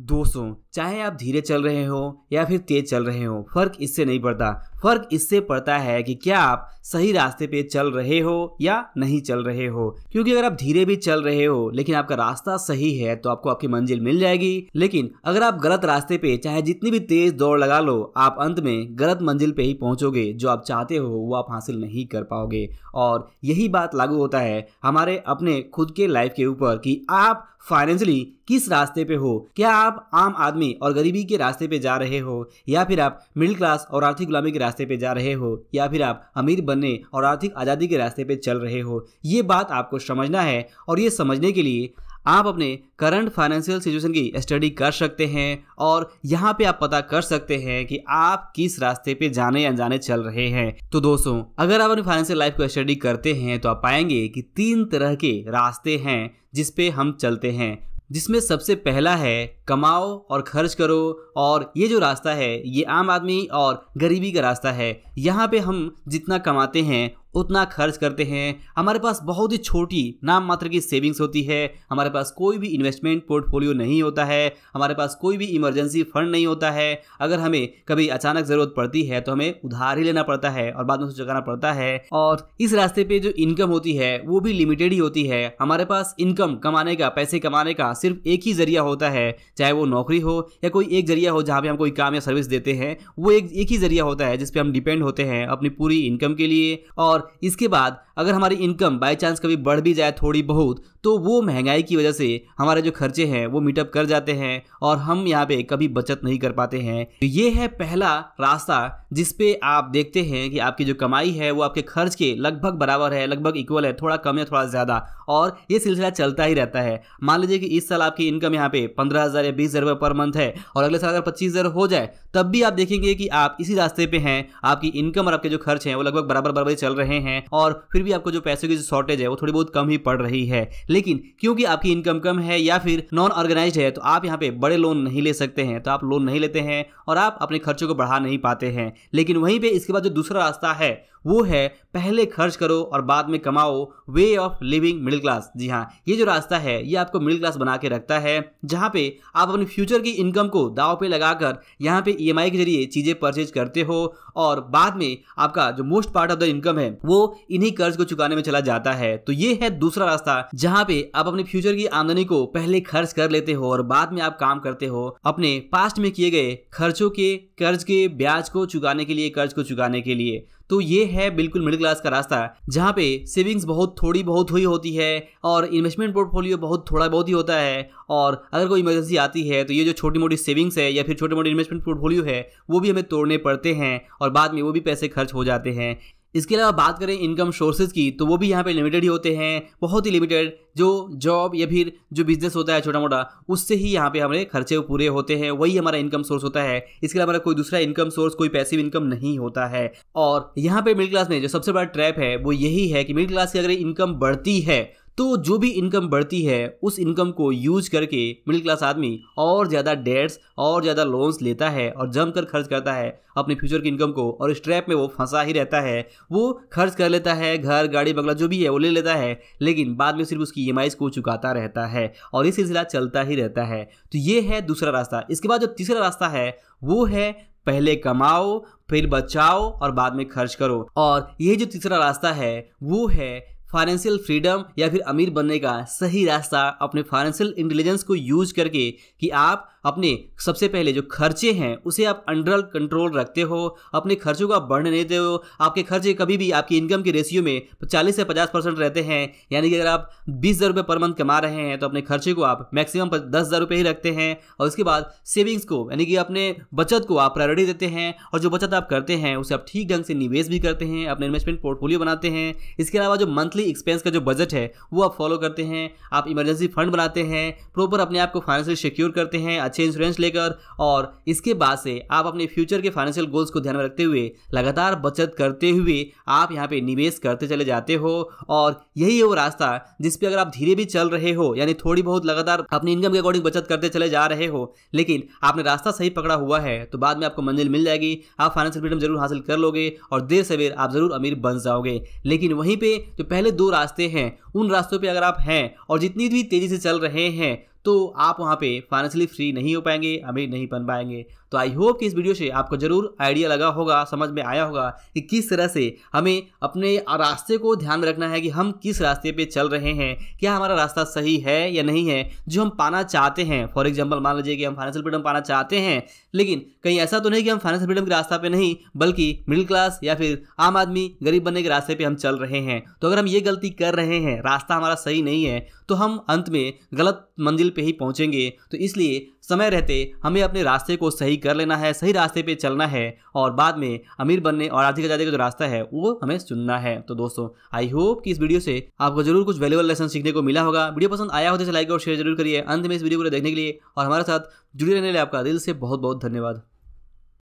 दोस्तों चाहे आप धीरे चल रहे हो या फिर तेज चल रहे हो फर्क इससे नहीं पड़ता फर्क इससे पड़ता है कि क्या आप सही रास्ते पे चल रहे हो या नहीं चल रहे हो क्योंकि अगर आप धीरे भी चल रहे हो लेकिन आपका रास्ता सही है तो आपको आपकी मंजिल मिल जाएगी लेकिन अगर आप गलत रास्ते पे चाहे जितनी भी तेज दौड़ लगा लो आप अंत में गलत मंजिल पे ही पहुंचोगे जो आप चाहते हो वो आप हासिल नहीं कर पाओगे और यही बात लागू होता है हमारे अपने खुद के लाइफ के ऊपर कि आप फाइनेंशियली किस रास्ते पे हो क्या आप आम आदमी और गरीबी के रास्ते पे जा रहे हो या फिर आप मिडिल क्लास और आर्थिक गुलामी के रास्ते पे जा रहे हो या फिर आप अमीर बनने और आर्थिक आज़ादी के रास्ते पे चल रहे हो ये बात आपको समझना है और ये समझने के लिए आप अपने करंट फाइनेंशियल सिचुएशन की स्टडी कर सकते हैं और यहाँ पे आप पता कर सकते हैं कि आप किस रास्ते पे जाने या जाने चल रहे हैं तो दोस्तों अगर आप अपनी फाइनेंशियल लाइफ को स्टडी करते हैं तो आप पाएंगे कि तीन तरह के रास्ते हैं जिस पे हम चलते हैं जिसमें सबसे पहला है कमाओ और खर्च करो और ये जो रास्ता है ये आम आदमी और गरीबी का रास्ता है यहाँ पे हम जितना कमाते हैं उतना खर्च करते हैं हमारे पास बहुत ही छोटी नाम मात्र की सेविंग्स होती है हमारे पास कोई भी इन्वेस्टमेंट पोर्टफोलियो नहीं होता है हमारे पास कोई भी इमरजेंसी फंड नहीं होता है अगर हमें कभी अचानक ज़रूरत पड़ती है तो हमें उधार ही लेना पड़ता है और बाद में उसे चुकाना पड़ता है और इस रास्ते पर जो इनकम होती है वो भी लिमिटेड ही होती है हमारे पास इनकम कमाने का पैसे कमाने का सिर्फ एक ही जरिया होता है चाहे वो नौकरी हो या कोई एक जरिया हो जहाँ पर हम कोई काम या सर्विस देते हैं वो एक एक ही जरिया होता है जिस हम डिपेंड होते हैं अपनी पूरी इनकम के लिए और इसके बाद अगर हमारी इनकम बाई चांस कभी बढ़ भी जाए थोड़ी बहुत तो वो महंगाई की वजह से हमारे जो खर्चे हैं वो मीटअप कर जाते हैं और हम यहाँ पे कभी बचत नहीं कर पाते हैं तो ये है पहला रास्ता जिसपे आप देखते हैं कि आपकी जो कमाई है वो आपके खर्च के लगभग बराबर है लगभग इक्वल है थोड़ा कम या थोड़ा ज़्यादा और ये सिलसिला चलता ही रहता है मान लीजिए कि इस साल आपकी इनकम यहाँ पे पंद्रह हज़ार या बीस हज़ार रुपये पर मंथ है और अगले साल अगर पच्चीस हज़ार हो जाए तब भी आप देखेंगे कि आप इसी रास्ते पे हैं आपकी इनकम और आपके जो खर्च हैं वो लगभग बराबर बराबर चल रहे हैं रहे हैं और फिर भी आपको जो पैसों की जो शॉर्टेज है वो थोड़ी बहुत कम ही पड़ रही है लेकिन क्योंकि आपकी इनकम कम है या फिर नॉन ऑर्गेनाइज है तो आप यहाँ पे बड़े लोन नहीं ले सकते हैं तो आप लोन नहीं लेते हैं और आप अपने खर्चों को बढ़ा नहीं पाते हैं लेकिन वहीं पर इसके बाद जो दूसरा रास्ता है वो है पहले खर्च करो और बाद में कमाओ way of living middle class जी हाँ ये जो रास्ता है ये आपको मिडिल क्लास बना के रखता है जहाँ पे आप अपने फ्यूचर की इनकम को दाव पे लगाकर यहाँ पे ई e के जरिए चीज़ें परचेज करते हो और बाद में आपका जो most part of the income है वो इन्हीं कर्ज को चुकाने में चला जाता है तो ये है दूसरा रास्ता जहाँ पे आप अपने फ्यूचर की आमदनी को पहले खर्च कर लेते हो और बाद में आप काम करते हो अपने पास्ट में किए गए खर्चों के कर्ज के ब्याज को चुकाने के लिए कर्ज को चुकाने के लिए तो ये है बिल्कुल मिडिल क्लास का रास्ता जहाँ पे सेविंग्स बहुत थोड़ी बहुत हुई होती है और इन्वेस्टमेंट पोर्टफोलियो बहुत थोड़ा बहुत ही होता है और अगर कोई इमरजेंसी आती है तो ये जो छोटी मोटी सेविंग्स है या फिर छोटी मोटी इन्वेस्टमेंट पोर्टफोलियो है वो भी हमें तोड़ने पड़ते हैं और बाद में वो भी पैसे खर्च हो जाते हैं इसके अलावा बात करें इनकम सोर्सेज की तो वो भी यहाँ पे लिमिटेड ही होते हैं बहुत ही लिमिटेड जो जॉब या फिर जो बिजनेस होता है छोटा मोटा उससे ही यहाँ पे हमारे खर्चे पूरे होते हैं वही हमारा इनकम सोर्स होता है इसके अलावा कोई दूसरा इनकम सोर्स कोई पैसिव इनकम नहीं होता है और यहाँ पे मिडिल क्लास में जो सबसे बड़ा ट्रैप है वो यही है कि मिडिल क्लास की अगर इनकम बढ़ती है तो जो भी इनकम बढ़ती है उस इनकम को यूज करके मिडिल क्लास आदमी और ज़्यादा डेट्स और ज़्यादा लोन्स लेता है और जमकर खर्च करता है अपने फ्यूचर की इनकम को और इस ट्रैप में वो फंसा ही रहता है वो खर्च कर लेता है घर गाड़ी बंगला जो भी है वो ले लेता है लेकिन बाद में सिर्फ उसकी ई e को चुकाता रहता है और ये सिलसिला चलता ही रहता है तो ये है दूसरा रास्ता इसके बाद जो तीसरा रास्ता है वो है पहले कमाओ फिर बचाओ और बाद में खर्च करो और ये जो तीसरा रास्ता है वो है फाइनेंशियल फ्रीडम या फिर अमीर बनने का सही रास्ता अपने फाइनेंशियल इंटेलिजेंस को यूज करके कि आप अपने सबसे पहले जो खर्चे हैं उसे आप अंडर कंट्रोल रखते हो अपने खर्चों का बढ़ने देते हो आपके खर्चे कभी भी आपकी इनकम के रेशियो में 40 से 50 परसेंट रहते हैं यानी कि अगर आप बीस हज़ार रुपये पर मंथ कमा रहे हैं तो अपने खर्चे को आप मैक्सिमम दस हज़ार रुपये ही रखते हैं और उसके बाद सेविंग्स को यानी कि अपने बचत को आप प्रायोरिटी देते हैं और जो बचत आप करते हैं उसे आप ठीक ढंग से निवेश भी करते हैं अपने इन्वेस्टमेंट पोर्टफोलियो बनाते हैं इसके अलावा जो मंथली मंथली एक्सपेंस का जो बजट है वो आप फॉलो करते हैं आप इमरजेंसी फंड बनाते हैं प्रॉपर अपने आप को फाइनेंशियल सिक्योर करते हैं अच्छे इंश्योरेंस लेकर और इसके बाद से आप अपने फ्यूचर के फाइनेंशियल गोल्स को ध्यान में रखते हुए लगातार बचत करते हुए आप यहाँ पे निवेश करते चले जाते हो और यही है वो रास्ता जिसपे अगर आप धीरे भी चल रहे हो यानी थोड़ी बहुत लगातार अपनी इनकम के अकॉर्डिंग बचत करते चले जा रहे हो लेकिन आपने रास्ता सही पकड़ा हुआ है तो बाद में आपको मंजिल मिल जाएगी आप फाइनेंशियल फ्रीडम जरूर हासिल कर लोगे और देर सवेर आप जरूर अमीर बन जाओगे लेकिन वहीं पर जो पहले पहले दो रास्ते हैं उन रास्तों पे अगर आप हैं और जितनी भी तेज़ी से चल रहे हैं तो आप वहाँ पे फाइनेंशियली फ्री नहीं हो पाएंगे अमीर नहीं बन पाएंगे तो आई होप कि इस वीडियो से आपको जरूर आइडिया लगा होगा समझ में आया होगा कि किस तरह से हमें अपने रास्ते को ध्यान में रखना है कि हम किस रास्ते पे चल रहे हैं क्या हमारा रास्ता सही है या नहीं है जो हम पाना चाहते हैं फॉर एग्जाम्पल मान लीजिए कि हम फाइनेंशियल फ्रीडम पाना चाहते हैं लेकिन कहीं ऐसा तो नहीं कि हम फाइनेंशियल फ्रीडम के रास्ता पर नहीं बल्कि मिडिल क्लास या फिर आम आदमी गरीब बनने के रास्ते पर हम चल रहे हैं तो अगर हम ये गलती कर रहे हैं रास्ता हमारा सही नहीं है तो हम अंत में गलत मंजिल पर ही पहुँचेंगे तो इसलिए समय रहते हमें अपने रास्ते को सही कर लेना है सही रास्ते पे चलना है और बाद में अमीर बनने और आर्थिक आजादी का जो रास्ता है वो हमें सुनना है तो दोस्तों आई होप कि इस वीडियो से आपको जरूर कुछ वैल्यूबल लेसन सीखने को मिला होगा वीडियो पसंद आया हो तो लाइक और शेयर जरूर करिए अंत में इस वीडियो को देखने के लिए और हमारे साथ जुड़े रहने लिए आपका दिल से बहुत बहुत धन्यवाद